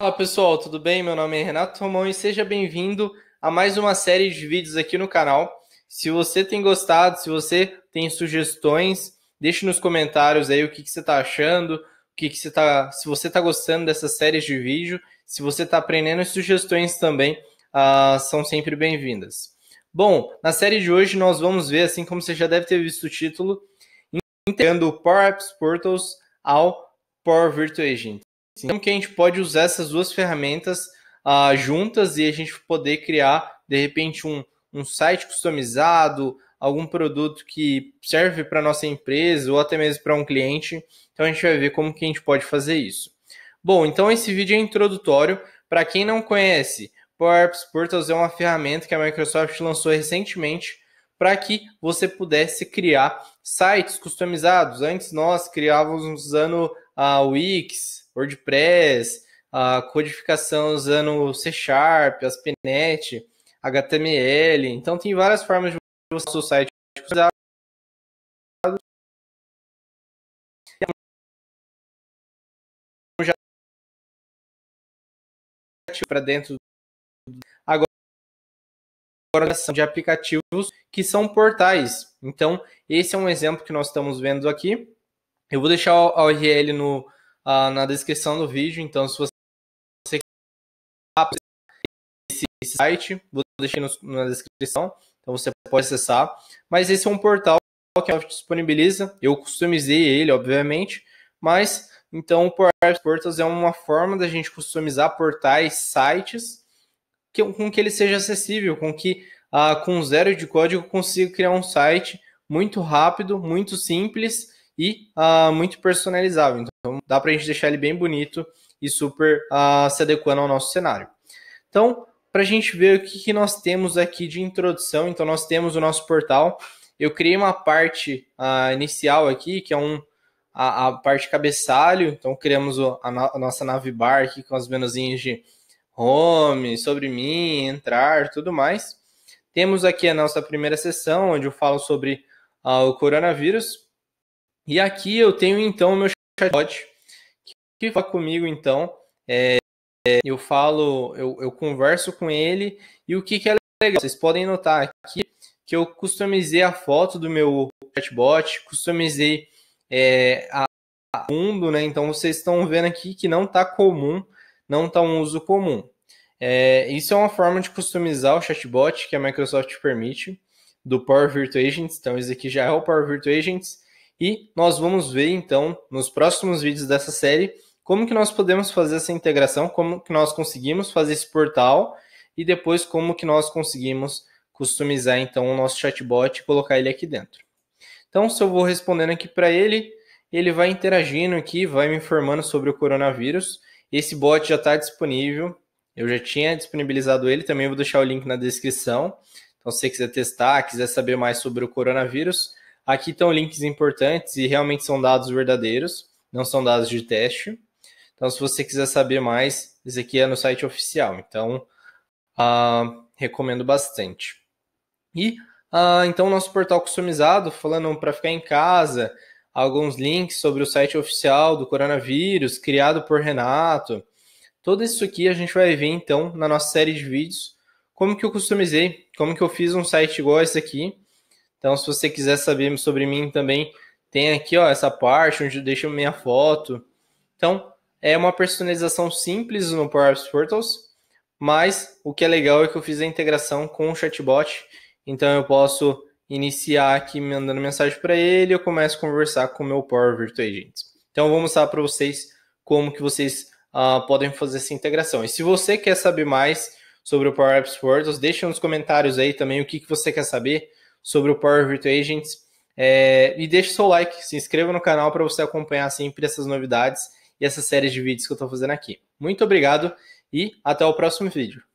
Fala pessoal, tudo bem? Meu nome é Renato Romão e seja bem-vindo a mais uma série de vídeos aqui no canal. Se você tem gostado, se você tem sugestões, deixe nos comentários aí o que, que você está achando, o que, que você tá, se você está gostando dessas séries de vídeo, se você está aprendendo, sugestões também ah, são sempre bem-vindas. Bom, na série de hoje nós vamos ver, assim como você já deve ter visto o título, integrando o Power Apps Portals ao Power Virtual Agent. Sim. Como que a gente pode usar essas duas ferramentas uh, juntas e a gente poder criar, de repente, um, um site customizado, algum produto que serve para nossa empresa ou até mesmo para um cliente. Então a gente vai ver como que a gente pode fazer isso. Bom, então esse vídeo é introdutório. Para quem não conhece, Power Apps Portals é uma ferramenta que a Microsoft lançou recentemente para que você pudesse criar sites customizados. Antes nós criávamos usando a Wix, WordPress, a codificação usando C Sharp, ASP.NET, HTML. Então tem várias formas de você o seu site para dentro agora de aplicativos que são portais. Então, esse é um exemplo que nós estamos vendo aqui eu vou deixar a URL no, uh, na descrição do vídeo, então se você quiser esse, esse site, vou deixar no, na descrição, então você pode acessar. Mas esse é um portal que a Microsoft disponibiliza, eu customizei ele, obviamente, mas então o Portals é uma forma da gente customizar portais, sites, que, com que ele seja acessível, com que uh, com zero de código consiga criar um site muito rápido, muito simples e uh, muito personalizável. Então dá para a gente deixar ele bem bonito e super uh, se adequando ao nosso cenário. Então, para a gente ver o que, que nós temos aqui de introdução, então nós temos o nosso portal. Eu criei uma parte uh, inicial aqui, que é um, a, a parte cabeçalho. Então, criamos o, a, no, a nossa navbar aqui com as menuzinhas de home, sobre mim, entrar, tudo mais. Temos aqui a nossa primeira sessão, onde eu falo sobre uh, o coronavírus. E aqui eu tenho então o meu chatbot que fala comigo então. É, é, eu falo, eu, eu, converso com ele e o que, que é legal, vocês podem notar aqui que eu customizei a foto do meu chatbot, customizei é, a, a mundo, né? Então vocês estão vendo aqui que não está comum, não está um uso comum. É, isso é uma forma de customizar o chatbot que a Microsoft permite do Power Virtual Agents. Então, isso aqui já é o Power Virtual Agents. E nós vamos ver então nos próximos vídeos dessa série como que nós podemos fazer essa integração, como que nós conseguimos fazer esse portal e depois como que nós conseguimos customizar então o nosso chatbot e colocar ele aqui dentro. Então, se eu vou respondendo aqui para ele, ele vai interagindo aqui, vai me informando sobre o coronavírus. Esse bot já está disponível, eu já tinha disponibilizado ele, também vou deixar o link na descrição. Então, se você quiser testar, quiser saber mais sobre o coronavírus, Aqui estão links importantes e realmente são dados verdadeiros, não são dados de teste. Então, se você quiser saber mais, esse aqui é no site oficial. Então, uh, recomendo bastante. E uh, então, nosso portal customizado, falando para ficar em casa, alguns links sobre o site oficial do coronavírus, criado por Renato. Tudo isso aqui a gente vai ver então na nossa série de vídeos. Como que eu customizei, como que eu fiz um site igual esse aqui então, se você quiser saber sobre mim também, tem aqui ó, essa parte onde eu deixo minha foto. Então, é uma personalização simples no Power Apps Portals, mas o que é legal é que eu fiz a integração com o chatbot. Então, eu posso iniciar aqui mandando mensagem para ele, e eu começo a conversar com o meu Power Virtual Agent. Então, eu vou mostrar para vocês como que vocês uh, podem fazer essa integração. E se você quer saber mais sobre o Power Apps Portals, deixa nos comentários aí também o que, que você quer saber sobre o Power Virtual Agents. É, e deixe seu like, se inscreva no canal para você acompanhar sempre essas novidades e essa série de vídeos que eu estou fazendo aqui. Muito obrigado e até o próximo vídeo.